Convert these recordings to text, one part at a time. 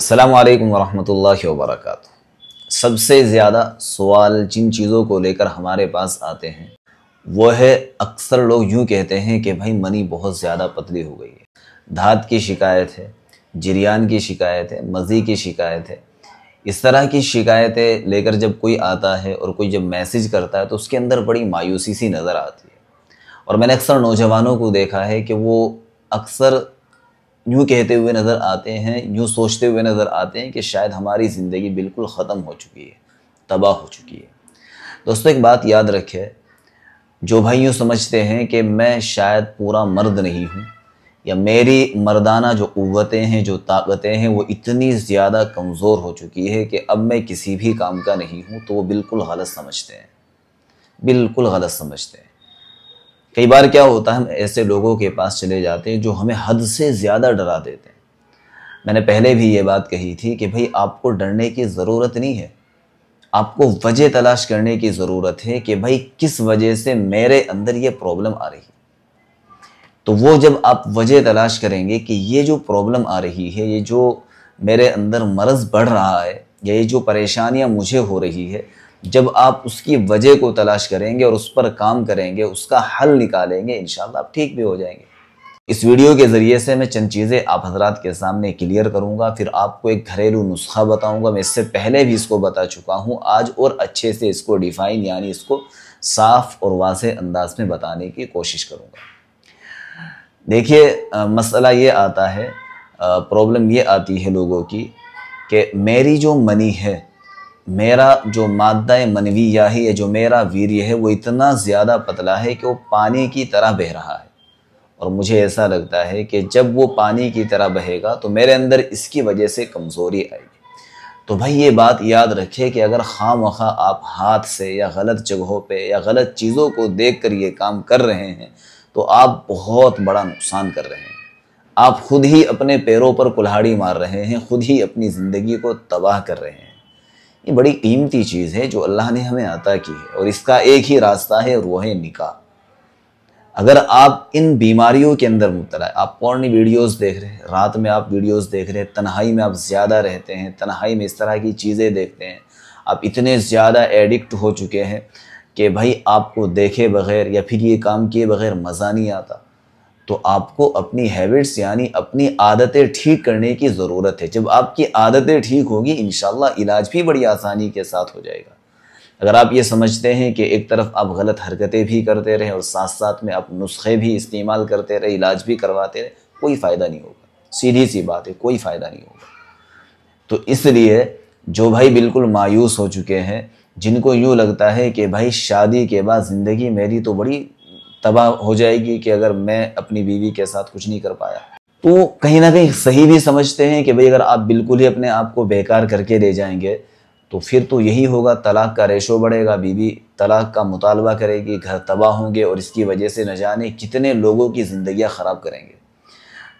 अल्लाम वरहमतुल्लाहि वबरकत सबसे ज़्यादा सवाल जिन चीज़ों को लेकर हमारे पास आते हैं वो है अक्सर लोग यूँ कहते हैं कि भाई मनी बहुत ज़्यादा पतली हो गई है धात की शिकायत है जिरियान की शिकायत है मज़ी की शिकायत है इस तरह की शिकायतें लेकर जब कोई आता है और कोई जब मैसेज करता है तो उसके अंदर बड़ी मायूसी सी नज़र आती है और मैंने अक्सर नौजवानों को देखा है कि वो अक्सर यूँ कहते हुए नज़र आते हैं यूँ सोचते हुए नज़र आते हैं कि शायद हमारी ज़िंदगी बिल्कुल ख़त्म हो चुकी है तबाह हो चुकी है दोस्तों एक बात याद रखे जो भाई यूँ समझते हैं कि मैं शायद पूरा मर्द नहीं हूँ या मेरी मर्दाना जो क़वतें हैं जो ताकतें हैं वो इतनी ज़्यादा कमज़ोर हो चुकी है कि अब मैं किसी भी काम का नहीं हूँ तो वो बिल्कुल गलत समझते हैं बिल्कुल गलत समझते हैं कई बार क्या होता है हम ऐसे लोगों के पास चले जाते हैं जो हमें हद से ज़्यादा डरा देते हैं मैंने पहले भी ये बात कही थी कि भाई आपको डरने की ज़रूरत नहीं है आपको वजह तलाश करने की ज़रूरत है कि भाई किस वजह से मेरे अंदर ये प्रॉब्लम आ रही है तो वो जब आप वजह तलाश करेंगे कि ये जो प्रॉब्लम आ रही है ये जो मेरे अंदर मर्ज़ बढ़ रहा है या ये जो परेशानियाँ मुझे हो रही है जब आप उसकी वजह को तलाश करेंगे और उस पर काम करेंगे उसका हल निकालेंगे इन आप ठीक भी हो जाएंगे इस वीडियो के ज़रिए से मैं चंद चीज़ें आप हजरात के सामने क्लियर करूंगा फिर आपको एक घरेलू नुस्खा बताऊंगा मैं इससे पहले भी इसको बता चुका हूं आज और अच्छे से इसको डिफाइन यानी इसको साफ और वाज अंदाज में बताने की कोशिश करूंगा देखिए मसला ये आता है प्रॉब्लम ये आती है लोगों की कि मेरी जो मनी है मेरा जो मादा या है या जो मेरा वीर है वो इतना ज़्यादा पतला है कि वो पानी की तरह बह रहा है और मुझे ऐसा लगता है कि जब वो पानी की तरह बहेगा तो मेरे अंदर इसकी वजह से कमज़ोरी आएगी तो भाई ये बात याद रखे कि अगर खाम आप हाथ से या गलत जगहों पे या गलत चीज़ों को देख कर ये काम कर रहे हैं तो आप बहुत बड़ा नुकसान कर रहे हैं आप खुद ही अपने पैरों पर कुल्हाड़ी मार रहे हैं खुद ही अपनी ज़िंदगी को तबाह कर रहे हैं ये बड़ी कीमती चीज़ है जो अल्लाह ने हमें अता की है और इसका एक ही रास्ता है और वो है निका अगर आप इन बीमारियों के अंदर मुबतला आप कौन वीडियोस देख रहे हैं रात में आप वीडियोस देख रहे हैं तन्हाई में आप ज़्यादा रहते हैं तन्हाई में इस तरह की चीज़ें देखते हैं आप इतने ज़्यादा एडिक्ट हो चुके हैं कि भाई आपको देखे बगैर या फिर ये काम किए बगैर मज़ा नहीं आता तो आपको अपनी हैबिट्स यानी अपनी आदतें ठीक करने की ज़रूरत है जब आपकी आदतें ठीक होगी इन इलाज भी बड़ी आसानी के साथ हो जाएगा अगर आप ये समझते हैं कि एक तरफ आप गलत हरकतें भी करते रहें और साथ साथ में आप नुस्खे भी इस्तेमाल करते रहे इलाज भी करवाते रहे कोई फ़ायदा नहीं होगा सीधी सी बात है कोई फ़ायदा नहीं होगा तो इसलिए जो भाई बिल्कुल मायूस हो चुके हैं जिनको यूँ लगता है कि भाई शादी के बाद ज़िंदगी मेरी तो बड़ी तबाह हो जाएगी कि अगर मैं अपनी बीवी के साथ कुछ नहीं कर पाया तो कहीं ना कहीं सही भी समझते हैं कि भाई अगर आप बिल्कुल ही अपने आप को बेकार करके ले जाएंगे तो फिर तो यही होगा तलाक का रेशो बढ़ेगा बीवी तलाक का मुतालबा करेगी घर तबाह होंगे और इसकी वजह से न जाने कितने लोगों की ज़िंदगी ख़राब करेंगे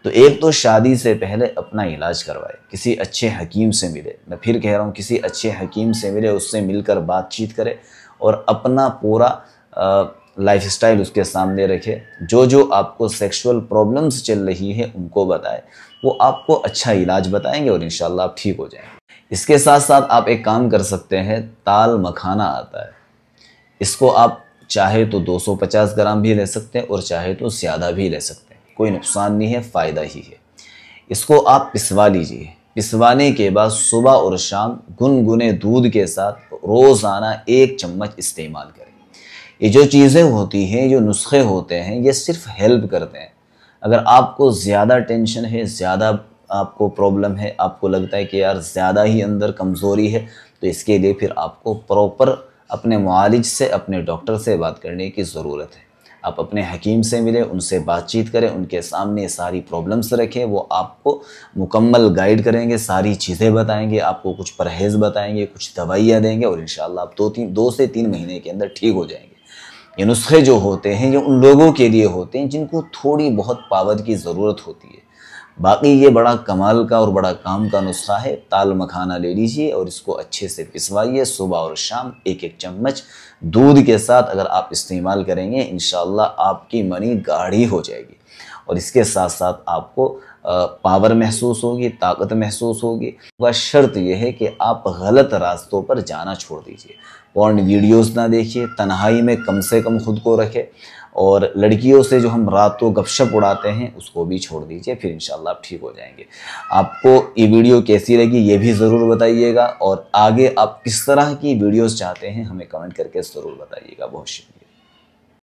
तो एक तो शादी से पहले अपना इलाज करवाए किसी अच्छे हकीम से मिले मैं फिर कह रहा हूँ किसी अच्छे हकीम से मिले उससे मिलकर बातचीत करे और अपना पूरा लाइफ स्टाइल उसके सामने रखे जो जो आपको सेक्सुअल प्रॉब्लम्स चल रही हैं उनको बताएं वो आपको अच्छा इलाज बताएंगे और इन आप ठीक हो जाएंगे इसके साथ साथ आप एक काम कर सकते हैं ताल मखाना आता है इसको आप चाहे तो 250 ग्राम भी ले सकते हैं और चाहे तो ज़्यादा भी ले सकते हैं कोई नुकसान नहीं है फ़ायदा ही है इसको आप पिसवा लीजिए पिसवाने के बाद सुबह और शाम गुनगुने दूध के साथ रोज़ाना एक चम्मच इस्तेमाल करें ये जो चीज़ें होती हैं जो नुस्खे होते हैं ये सिर्फ हेल्प करते हैं अगर आपको ज़्यादा टेंशन है ज़्यादा आपको प्रॉब्लम है आपको लगता है कि यार ज़्यादा ही अंदर कमज़ोरी है तो इसके लिए फिर आपको प्रॉपर अपने मालिज से अपने डॉक्टर से बात करने की ज़रूरत है आप अपने हकीम से मिलें उनसे बातचीत करें उनके सामने सारी प्रॉब्लम्स रखें वो आपको मुकम्मल गाइड करेंगे सारी चीज़ें बताएंगे आपको कुछ परहेज़ बताएंगे कुछ दवाइयाँ देंगे और इन आप दो तीन दो से तीन महीने के अंदर ठीक हो जाएंगे ये नुस्खे जो होते हैं ये उन लोगों के लिए होते हैं जिनको थोड़ी बहुत पावर की ज़रूरत होती है बाकी ये बड़ा कमाल का और बड़ा काम का नुस्खा है ताल मखाना ले लीजिए और इसको अच्छे से पिसवाइए सुबह और शाम एक एक चम्मच दूध के साथ अगर आप इस्तेमाल करेंगे इन आपकी मनी गाढ़ी हो जाएगी और इसके साथ साथ आपको पावर महसूस होगी ताकत महसूस होगी वह शर्त यह है कि आप गलत रास्तों पर जाना छोड़ दीजिए पॉन्ड वीडियोस ना देखिए तन्हाई में कम से कम खुद को रखें और लड़कियों से जो हम रातों गपशप उड़ाते हैं उसको भी छोड़ दीजिए फिर इन आप ठीक हो जाएंगे आपको ये वीडियो कैसी लगी ये भी ज़रूर बताइएगा और आगे आप किस तरह की वीडियोस चाहते हैं हमें कमेंट करके ज़रूर बताइएगा बहुत शुक्रिया